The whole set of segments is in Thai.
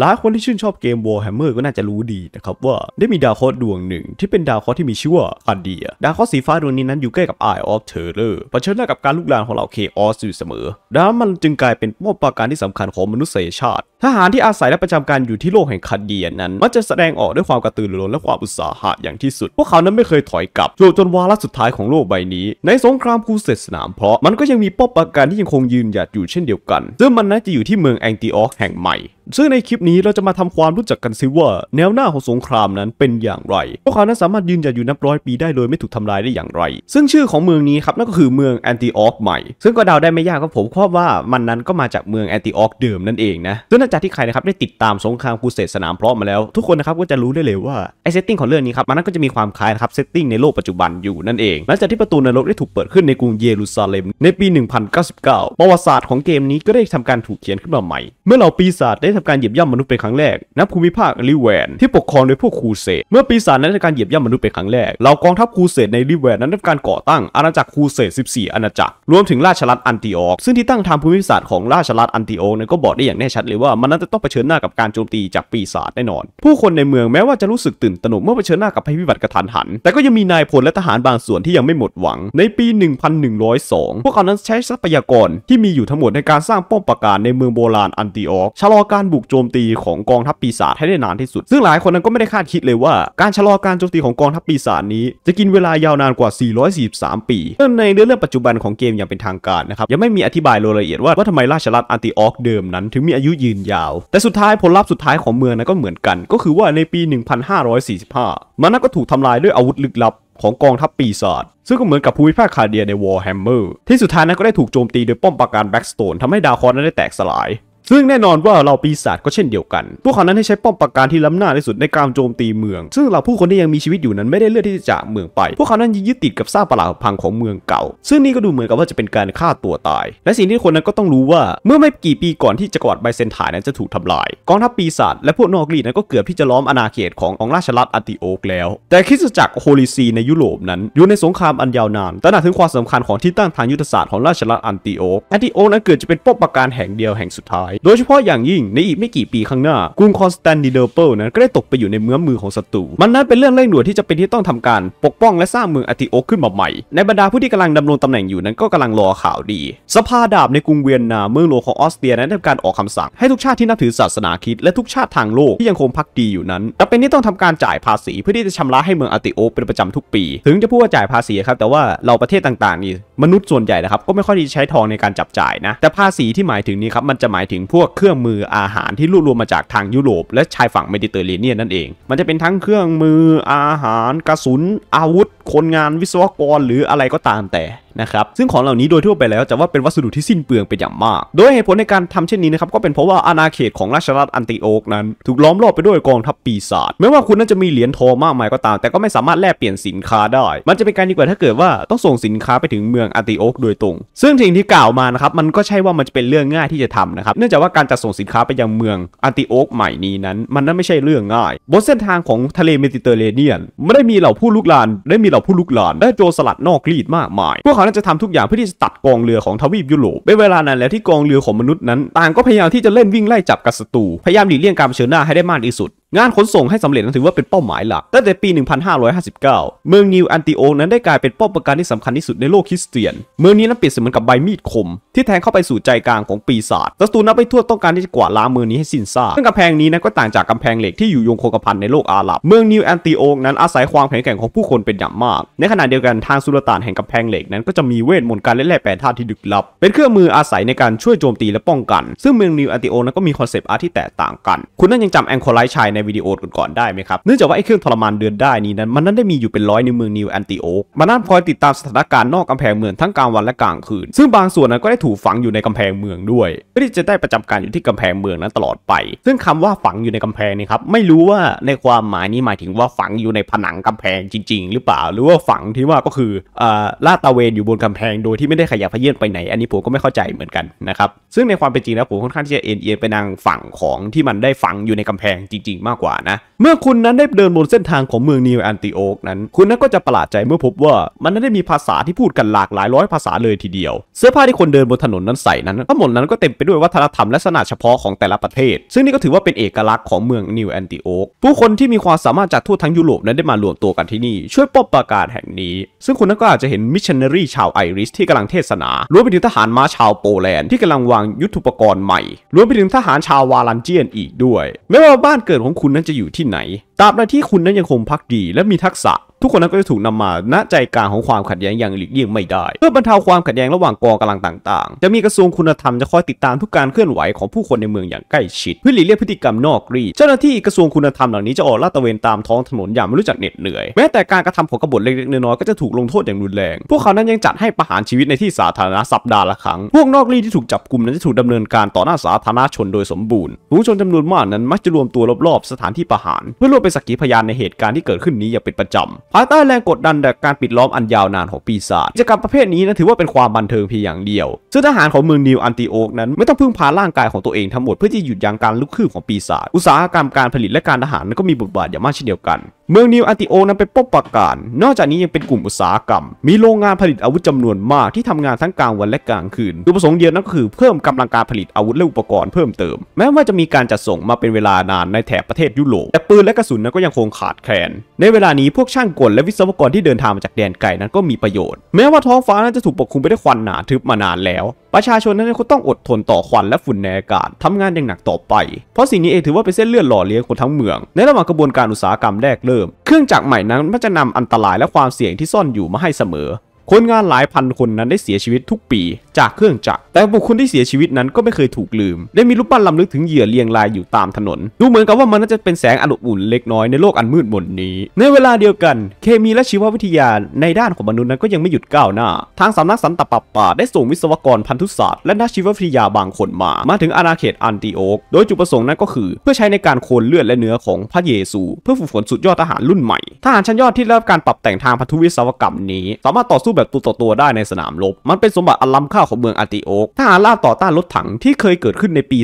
หลายคนที่ชื่นชอบเกม Warhammer ก็น่าจะรู้ดีนะครับว่าได้มีดาวเคราะห์ดวงหนึ่ง ที่เป็นดาวเคราะห์ที่มีชื่อว่าอาเดีย ดาวเคราะห์สีฟ้าดวงนี้นั้นอยู่ใกล้กับ Eye of Terror เผชิญหน้ากับการลุกลามของเหล่าเคออสอยู่เสมอดังนั้นมันจึงกลายเป็นป้อมปราการที่สำคัญของมนุษยชาติ ทหารที่อาศัยและประจำการอยู่ที่โลกแห่งคาเดียนั้น มันจะแสดงออกด้วยความกระตือรือร้นและความอุตสาหะอย่างที่สุด พวกเขานั้นไม่เคยถอยกลับจนจนวาระสุดท้ายของโลกใบนี้ ในสงครามคูเสดสนามเพราะมันก็ยังมีป้อมปราการที่ยังคงยืนหยัดอยู่เช่นเดียวกันซึ่งมันน่าจะอยู่ที่เมืองแองติออกแห่งใหม่ซึ่งในคลิปนี้เราจะมาทำความรู้จักกันซิว่าแนวหน้าของสงครามนั้นเป็นอย่างไรพวกเขานั้นสามารถยืนหยัดอยู่นับร้อยปีได้โดยไม่ถูกทำลายได้อย่างไร ซึ่งชื่อของเมืองนี้ครับนั่นก็คือเมืองแอนติออกใหม่ ซึ่งก็เดาได้ไม่ยากครับผมเพราะว่ามันนั้นก็มาจากเมืองแอนติออกเดิมนั่นเองนะซึ่งหลังจากที่ใครนะครับได้ติดตามสงครามคูเสตสนามเพาะมาแล้ว ทุกคนนะครับก็จะรู้ได้เลยว่าไอเซตติ้งของเรื่องนี้ครับมันนั้นก็จะมีความคล้ายนะครับเซตติ้งในโลกปัจจุบันอยู่นั่นเอง หลังจากที่ประตูนรกได้ถูกเปิดขึ้นในกรุงเยรูซาเล็มในปี1099ประวัติศาสตร์ของเกมนี้ก็ได้ทำการถูกเขียนขึ้นมาใหม่ เมื่อเหล่าปีศาจได้ทำการเหยียบย่ำมนุษย์เป็นครั้งแรกณภูมิภาคลิเวนที่ ปกครองโดยพวกคูเสดเมื่อปีศาจนั้นทำการเหยียบย่ำมนุษย์เป็นครั้งแรก เหล่ากองทัพคูเสดในลิเวนนั้นทำการก่อตั้งอาณาจักรคูเสด14 อาณาจักร รวมถึงราชรัฐอันติโอก ซึ่งที่ตั้งทางภูมิศาสตร์ของราชรัฐอันติโอกนั้นก็บอกได้อย่างแน่ชัดเลยว่ามันนั้นจะต้องเผชิญหน้ากับการโจมตีจากปีศาจแน่นอน ผู้คนในเมืองแม้ว่าจะรู้สึกตื่นตระหนกเมื่อเผชิญหน้ากับภัยพิบัติกระทันหัน แต่ก็ยังมีนายพลและทหารบางส่วนที่ยังไม่หมดหวัง ในปี 1102 พวกเขานั้นใช้ทรัพยากรที่มีอยู่ทั้งหมดในการสร้างป้อมปราการในเมืองโบราณอันติโอกชะลอการการบุกโจมตีของกองทัพปีศาจให้ได้นานที่สุด ซึ่งหลายคนนั้นก็ไม่ได้คาดคิดเลยว่าการชะลอการโจมตีของกองทัพปีศาจนี้ จะกินเวลายาวนานกว่า 443 ปีซื่งในเรื่องปัจจุบันของเกมอย่างเป็นทางการนะครับยังไม่มีอธิบายรายละเอียดว่าว่าทำไมราชรัฐอันติออกเดิมนั้นถึงมีอายุยืนยาว แต่สุดท้ายผลลัพธ์สุดท้ายของเมืองนั้นก็เหมือนกันก็คือว่าในปี 1545มันนั้นก็ถูกทำลายด้วยอาวุธลึกลับของกองทัพปีศาจซึ่งก็เหมือนกับภูมิภาคคาเดียในวอร์แฮมเมอร์ที่สุดท้ายนั้นก็ได้ถูกโจมตีโดยป้อมปราการแบ็กสโตนทำให้ดาวคอนนั้นได้แตกสลายซึ่งแน่นอนว่าเราปีศาจก็เช่นเดียวกัน พวกเขานั้นให้ใช้ป้อมปราการที่ล้ำหน้าที่สุดในการโจมตีเมือง ซึ่งเราผู้คนที่ยังมีชีวิตอยู่นั้นไม่ได้เลือกที่จะจากเมืองไป พวกเขานั้นยึดติดกับซากปรักหักพังของเมืองเก่า ซึ่งนี่ก็ดูเหมือนกับว่าจะเป็นการฆ่าตัวตาย และสิ่งที่คนนั้นก็ต้องรู้ว่า เมื่อไม่กี่ปีก่อนที่จักรวรรดิไบเซนถ่ายนั้นจะถูกทำลาย กองทัพปีศาจและพวกนอกรีดนั้นก็เกือบที่จะล้อมอาณาเขตขององราชรัฐอันติโอกแล้ว แต่คริสตจักรโฮลิซีในยุโรปนั้น อยู่ในสงครามอันยาวนานตระหนักถึงความสำคัญของที่ตั้งทางยุทธศาสตร์ของราชรัฐอันติโอกอันติโอกนั้นเกิดจะเป็นป้อมปราการแห่งเดียวแห่งสุดท้ายโดยเฉพาะอย่างยิ่งในอีกไม่กี่ปีข้างหน้ากรุงคอนสแตนติเนเปิลนั้นก็ได้ตกไปอยู่ในเมือมือของศัตรูมันนั้นเป็นเรื่องเร่งด่วนที่จะเป็นที่ต้องทำการปกป้องและสร้างเมืองอติโอคขึ้นมาใหม่ในบรรดาผู้ที่กำลังดำรงตำแหน่งอยู่นั้นก็กำลังรอข่าวดี สภาดาบในกรุงเวียนนาเมืองหลวงของออสเตรียนั้นทำการออกคำสั่งให้ทุกชาติที่นับถือศาสนาคริสต์และทุกชาติทางโลกที่ยังคงพักดีอยู่นั้นจะเป็นที่ต้องทำการจ่ายภาษี เพื่อที่จะชำระให้เมืองอติโอคเป็นประจำทุกปี ถึงจะพูดว่าจ่ายภาษีครับแต่ว่าเราประเทศต่างๆนี่มนุษย์ส่วนใหญ่นะครับก็ไม่ค่อยที่ใช้ทองในการจับจ่ายนะแต่ภาษีที่หมายถึงนี้ครับมันจะหมายถึงพวกเครื่องมืออาหารที่รวบรวมมาจากทางยุโรป และชายฝั่งเมดิเตอร์เรเนียนนั่นเอง มันจะเป็นทั้งเครื่องมืออาหารกระสุนอาวุธคนงานวิศวกรหรืออะไรก็ตามแต่นะครับซึ่งของเหล่านี้โดยทั่วไปแล้วจะว่าเป็นวัสดุที่สิ้นเปลืองเป็นอย่างมาก โดยเหตุผลในการทำเช่นนี้นะครับก็เป็นเพราะว่าอาณาเขตของราชรัฐอันติโอกนั้นถูกล้อมรอบไปด้วยกองทัพปีศาจไม่ว่าคุณนั้นจะมีเหรียญทองมากมายก็ตาม แต่ก็ไม่สามารถแลกเปลี่ยนสินค้าได้ มันจะเป็นการดีกว่าถ้าเกิดว่าต้องส่งสินค้าไปถึงเมืองอันติโอกโดยตรง ซึ่งสิ่งที่กล่าวมานะครับมันก็ใช่ว่ามันจะเป็นเรื่องง่ายที่จะทำนะครับ เนื่องจากว่าการจัดส่งสินค้าไปยังเมืองอันติโอกใหม่นี้นั้น มันนั้นไม่ใช่เรื่องง่ายบนเส้นทางของทะเลเมดิเตอร์เรเนียน ไม่ได้มีเหล่าผู้ลุกลานได้มีเเหล่าผู้ลุกหลานและโจรสลัดนอกกรีดมากมาย พวกเขานั้นจะทำทุกอย่างเพื่อที่จะตัดกองเรือของทวีปยุโรปเป็นเวลานานแล้วที่กองเรือของมนุษย์นั้น ต่างก็พยายามที่จะเล่นวิ่งไล่จับกับศัตรูพยายามหลีกเลี่ยงการเผชิญหน้าให้ได้มากที่สุดงานขนส่งให้สำเร็จนั้นถือว่าเป็นเป้าหมายหลักตั้งแต่ปี 1559 เมืองนิวอันติโอนั้นได้กลายเป็นป้อมปราการที่สำคัญที่สุดในโลกคริสเตียนเมืองนี้นั้นเปรียบเสมือนกับใบมีดคมที่แทงเข้าไปสู่ใจกลางของปีศาจศัตรูนับไปทั่วต้องการที่จะกวาดล้างเมืองนี้ให้สิ้นซากซึ่งกำแพงนี้นั้นก็ต่างจากกำแพงเหล็กที่อยู่ยงคงกระพันในโลกอาหรับเมืองนิวอันติโอนั้นอาศัยความแข็งแกร่งของผู้คนเป็นอย่างมาก ในขณะเดียวกันทางสุลต่านแห่งกำแพงเหล็กนั้นก็จะมีเวทมนต์การเล่นแร่แปรธาตุที่ดึกลับเป็นเครื่องมืออาศัยในการช่วยโจมตีและป้องกัน ซึ่งเมืองนิวอันติโอกนั้นก็มีคอนเซปต์อาร์ที่แตกต่างกันคุณนั้นยังจำแองโคไลชัยในวิดีโอก่อนๆได้ไหมครับเนื่องจากว่าไอ้เครื่องทรมานเดือนได้นี้นั้น มันนั้นได้มีอยู่เป็นร้อยในเมืองนิวแอนติโอมันนั่นคอยติดตามสถานการณ์นอกกำแพงเมืองทั้งกลางวันและกลางคืนซึ่งบางส่วนนั้นก็ได้ถูกฝังอยู่ในกำแพงเมืองด้วยเพื่อที่จะได้ประจำการอยู่ที่กำแพงเมืองนั้นตลอดไป ซึ่งคำว่าฝังอยู่ในกำแพงนี่ครับไม่รู้ว่าในความหมายนี้หมายถึงว่าฝังอยู่ในผนังกำแพงจริง ๆ หรือเปล่าหรือว่าฝังที่ว่าก็คืออ่าลาตาเวนอยู่บนกำแพง โดยที่ไม่ได้ขยับเยื่อนไปไหนอันนี้ผมก็ไม่เข้าใจเหมือนกันนะครับซึ่งในความเป็นจริงแล้วผมค่อนข้างที่จะเอ็นเอียงไปทางฝั่งของที่มันได้ฝังอยู่ในกำแพงจริงมากกว่านะเมื่อคุณนั้นได้เดินบนเส้นทางของเมืองนิวแอนติโอกนั้น คุณนั้นก็จะประหลาดใจเมื่อพบว่ามันนั้นได้มีภาษาที่พูดกันหลากหลายร้อยภาษาเลยทีเดียว เสื้อผ้าที่คนเดินบนถนนนั้นใส่นั้นทั้งหมดนั้นก็เต็มไปด้วยวัฒนธรรมและลักษณะเฉพาะของแต่ละประเทศ ซึ่งนี่ก็ถือว่าเป็นเอกลักษณ์ของเมืองนิวแอนติโอกผู้คนที่มีความสามารถจากทั่วทั้งยุโรปนั้นได้มารวมตัวกันที่นี่ช่วยป้องปราการแห่งนี้ ซึ่งคุณนั้นก็อาจจะเห็นมิชชันนารีชาวไอริสที่กำลังเทศนารวมไปถึงทหารม้าชาวโปแลนด์ที่กำลังวางยุทธุปกรณ์ใหม่รวมไปถึงทหารชาววาลันเจียนอีกด้วยไม่ว่าบ้านเกิดของคุณนั้นจะอยู่ที่ไหน ตราบใดที่คุณนั้นยังคงพักดีและมีทักษะทุกคนนั้นก็จะถูกนำมาณใจกลางของความขัดแย้งอย่างหลีกเลี่ยงไม่ได้ เพื่อบรรเทาความขัดแย้งระหว่างกองกำลังต่างๆ จะมีกระทรวงคุณธรรมจะคอยติดตามทุกการเคลื่อนไหวของผู้คนในเมืองอย่างใกล้ชิด เพื่อหลีกเลี่ยงพฤติกรรมนอกรีเจ้าหน้าที่กระทรวงคุณธรรมเหล่านี้จะออกลาดตระเวนตามท้องถนนอย่างไม่รู้จักเหน็ดเหนื่อยแม้แต่การกระทำของกบฏเล็กๆน้อยๆก็จะถูกลงโทษอย่างรุนแรง พวกเขานั้นยังจัดให้ประหารชีวิตในที่สาธารณะสัปดาห์ละครั้งพวกนอกรีที่ถูกจับกลุ่มนั้นจะถูกดำเนินการต่อหน้าสาธารณชนโดยสมบูรณ์ ผู้ชนจำนวนมากนั้นมักจะรวมตัวรอบๆสถานที่ประหารเพื่อร่วมเป็นสักขีพยานในเหตุการณ์ที่เกิดขึ้นนี้อย่างเป็นประจำภายใต้แรงกดดันจากการปิดล้อมอันยาวนานของปีศาจกิจกรรมประเภทนี้นะถือว่าเป็นความบันเทิงเพียงอย่างเดียว ซึ่งทหารของเมืองนิวอันติโอกนั้นไม่ต้องพึ่งพาร่างกายของตัวเองทั้งหมดเพื่อที่หยุดยั้งการลุกขึ้นของปีศาจอุตสาหกรรมการผลิตและการทหารนั้นก็มีบทบาทอย่างมากเช่นเดียวกันเมืองนิวอันติโอนั้นเป็นป้อมปราการนอกจากนี้ยังเป็นกลุ่มอุตสาหกรรม มีโรงงานผลิตอาวุธจำนวนมากที่ทำงานทั้งกลางวันและกลางคืนจุดประสงค์เดียวนั่นก็คือเพิ่มกำลังการผลิตอาวุธและอุปกรณ์เพิ่มเติม แม้ว่าจะมีการจัดส่งมาเป็นเวลานานในแถบประเทศยุโรป แต่ปืนและกระสุนนั้นก็ยังคงขาดแคลน ในเวลานี้พวกช่างกลและวิศวกรที่เดินทางมาจากแดนไกลนั้นก็มีประโยชน์ แม้ว่าท้องฟ้านั้นจะถูกปกคลุมไปด้วยควันหนาทึบมานานแล้วประชาชนนั้นเขาต้องอดทนต่อควันและฝุ่นในอากาศ ทำงานอย่างหนักต่อไป เพราะสิ่งนี้เองถือว่าเป็นเส้นเลือดหล่อเลี้ยงคนทั้งเมือง ในระหว่างกระบวนการอุตสาหกรรมแรกเริ่ม เครื่องจักรใหม่นั้นมันจะนำอันตรายและความเสี่ยงที่ซ่อนอยู่มาให้เสมอ คนงานหลายพันคนนั้นได้เสียชีวิตทุกปีจากเครื่องจักร แต่บุคคลที่เสียชีวิตนั้นก็ไม่เคยถูกลืมและมีรูปปั้นลำลึกถึงเหยื่อเรียงรายอยู่ตามถนน ดูเหมือนกับว่ามันน่าจะเป็นแสงอนุอุ่นเล็กน้อยในโลกอันมืดมนนี้ ในเวลาเดียวกัน เคมีและชีววิทยาในด้านของมนุษย์นั้นก็ยังไม่หยุดก้าวหน้า ทางสำนักสันตปาปาได้ส่งวิศวกรพันธุศาสตร์และนักชีววิทยาบางคนมา มาถึงอาณาเขตอันติโอกโดยจุดประสงค์นั้นก็คือ เพื่อใช้ในการโคนเลือดและเนื้อของพระเยซู เพื่อฝึกฝนสุดยอดทหารรุ่นใหม่ ทหารชั้นยอดที่ได้รับการปรับแต่งทางพันธุวิศวกรรมนี้สามารถต่อสู้แบบตัวต่อตัวได้ในสนามรบ มันเป็นสมบัติอัลัมค่าของเมืองอาติโอกทหารลาบต่อต้านรถถังที่เคยเกิดขึ้นในปี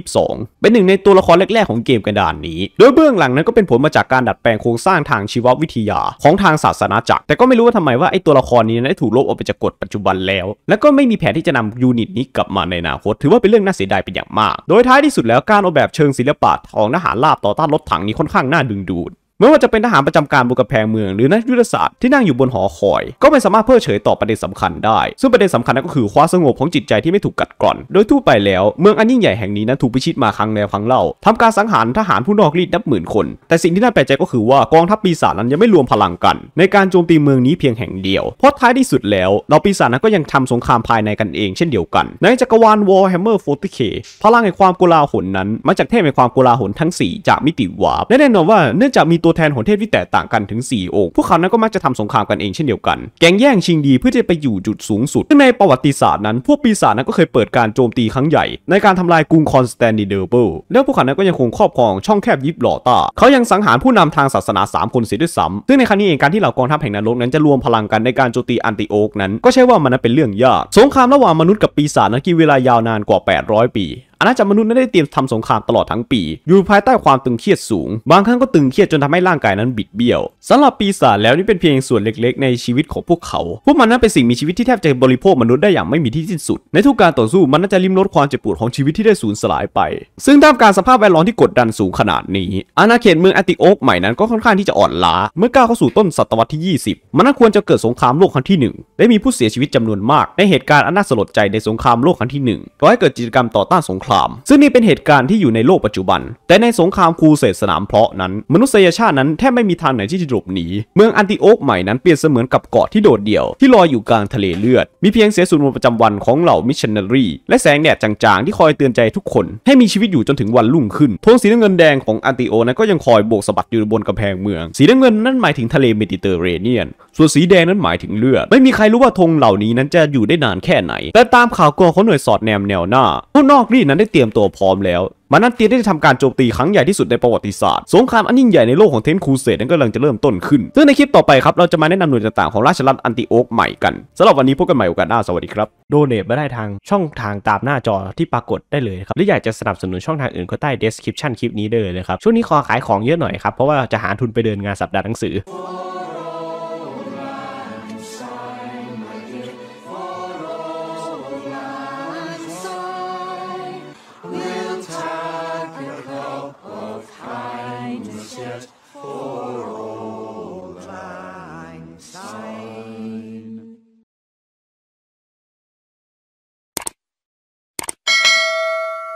2022 เป็นหนึ่งในตัวละครแรกๆของเกมกระดานนี้ โดยเบื้องหลังนั้นก็เป็นผลมาจากการดัดแปลงโครงสร้างทางชีววิทยา ของทางศาสนาจักร แต่ก็ไม่รู้ว่าทำไมว่าไอ้ตัวละครนี้นั้นถูกลบออกไปจากกฎปัจจุบันแล้ว และก็ไม่มีแผนที่จะนำยูนิต นี้กลับมาในอนาคต ถือว่าเป็นเรื่องน่าเสียดายเป็นอย่างมาก โดยท้ายที่สุดแล้วการออกแบบเชิงศิลปะของทหารลาบต่อต้านรถถังนี้ค่อนข้างน่าดึงดูดไม่ว่าจะเป็นทหารประจำการบนกระแพงเมือง หรือนักยุทธศาสตร์ที่นั่งอยู่บนหอคอย ก็ไม่สามารถเพิกเฉยต่อประเด็นสำคัญได้ซึ่งประเด็นสำคัญนั่นก็คือความสงบของจิตใจที่ไม่ถูกกัดกร่อน โดยทั่วไปแล้วเมืองอันยิ่งใหญ่แห่งนี้ นั้นถูกพิชิตมาครั้งแล้วครั้งเล่าทำการสังหารทหารผู้นอกรีดนับหมื่นคน แต่สิ่งที่น่าแปลกใจก็คือว่ากองทัพปีศาจนั้นยังไม่รวมพลังกัน ในการโจมตีเมืองนี้เพียงแห่งเดียวเพราะท้ายที่สุดแล้วเราปีศาจนั้นก็ยังทำสงครามภายในกันเอง เช่นเดียวกัน ในจักรวาลวอลแฮมเมอร์ 40k พลังแห่งความโกลาหลนั้นมาจากเทพแห่งความโกลาหลทั้ง 4จากมิติวาร์ปและแน่นอนว่าเนื่องจากมีตัวตัวแทนของเทพที่แตกต่างกันถึง4องค์ พวกเขานั้นก็มักจะทำสงครามกันเองเช่นเดียวกัน แกงแย่งชิงดีเพื่อจะไปอยู่จุดสูงสุด ซึ่งในประวัติศาสตร์นั้น พวกปีศาจนั้นก็เคยเปิดการโจมตีครั้งใหญ่ ในการทำลายกรุงคอนสแตนติเนเปิล แล้วพวกเขานั้นก็ยังคงครอบครองช่องแคบยิบหลอตาเขายังสังหารผู้นำทางศาสนา3คนเสียด้วยซ้ำซึ่งในครั้งนี้เองการที่เหล่ากองทัพแห่งนรกนั้นจะรวมพลังกันในการโจมตีอันติโอกนั้น ก็ใช่ว่ามันเป็นเรื่องยาก สงครามระหว่างมนุษย์กับปีศาจนั้นกินเวลายาวนานกว่า 800 ปีอาณาจักรมนุษย์นั้นได้เตรียมทำสงครามตลอดทั้งปี อยู่ภายใต้ความตึงเครียดสูงบางครั้งก็ตึงเครียดจนทำให้ร่างกายนั้นบิดเบี้ยวสำหรับปีศาจแล้วนี่เป็นเพียงส่วนเล็กๆในชีวิตของพวกเขาพวกมันนั้นเป็นสิ่งมีชีวิตที่แทบจะบริโภคมนุษย์ได้อย่างไม่มีที่สิ้นสุด ในทุกการต่อสู้มันน่าจะริมรสความเจ็บปวดของชีวิตที่ได้สูญสลายไป ซึ่งท่ามกลางสภาพแวดล้อมที่กดดันสูงขนาดนี้อาณาเขตเมืองแอติโอกใหม่นั้นก็ค่อนข้างที่จะอ่อนล้า เมื่อก้าวเข้าสู่ต้นศตวรรษที่ 20มันน่าควรจะเกิดสงครามโลกครั้งที่1ได้มีผู้เสียชีวิตจำนวนมาก ในเหตุการณ์อันน่าสลดใจในสงครามโลกครั้งที่1ก็ให้เกิดกิจกรรมต่อต้านสงรามซึ่งนี่เป็นเหตุการณ์ที่อยู่ในโลกปัจจุบัน แต่ในสงครามคูเสดสนามเพาะนั้นมนุษยชาตินั้นแทบไม่มีทางไหนที่จะหลบหนี เมืองอันติโอกใหม่นั้นเปรียบเสมือนกับเกาะที่โดดเดี่ยวที่ลอยอยู่กลางทะเลเลือด มีเพียงเสียสวนประจำวันของเหล่า มิชชันนารีและแสงแดดจางๆที่คอยเตือนใจทุกคนให้มีชีวิตอยู่จนถึงวันรุ่งขึ้น ธงสีน้ำเงินแดงของอันติโอนั้นก็ยังคอยโบกสะบัดอยู่บนกำแพงเมือง สีน้ำเงินนั้นหมายถึงทะเลเมดิเตอร์เรเนียน ส่วนสีแดงนั้นหมายถึงเลือด ไม่มีใครรู้ว่าธงเหล่านี้นั้นจะอยู่ได้นานแค่ไหน แต่ตามข่าวกรองของหน่วยสอดแนมแนวหน้าพวกนอกรีนั้นได้เตรียมตัวพร้อมแล้ว มานันเตียนได้ทำการโจมตีครั้งใหญ่ที่สุดในประวัติศาสตร์ สงครามอันยิ่งใหญ่ในโลกของเทนคูเซดนั้นกำลังจะเริ่มต้นขึ้น ซึ่งในคลิปต่อไปครับเราจะมาแนะนำหน่วยต่างๆของราชรัฐอันติโอกใหม่กันสำหรับวันนี้พบกันใหม่โอกาสหน้า สวัสดีครับ โดเนทมาได้ทางช่องทางตามหน้าจอที่ปรากฏได้เลยครับหรืออยากจะสนับสนุนช่องทางอื่นก็ใต้ description คลิปนี้ได้เลยครับ ช่วงนี้ขอขายของเยอะหน่อยครับ เพราะว่าจะหาทุนไปเดินงานสัปดาห์หนังสือ